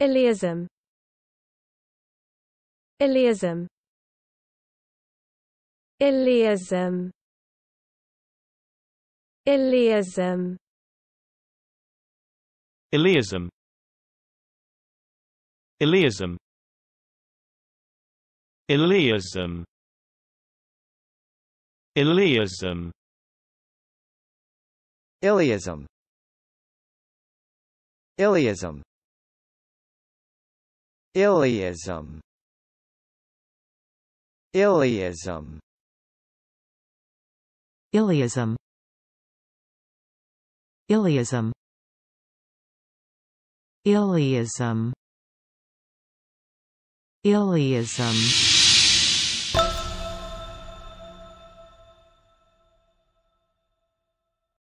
Iliism Iliism Iliism Iliism Iliism Iliism Iliism Iliism Iliism Iliism Iliism Iliism Iliism Iliism Iliism Iliism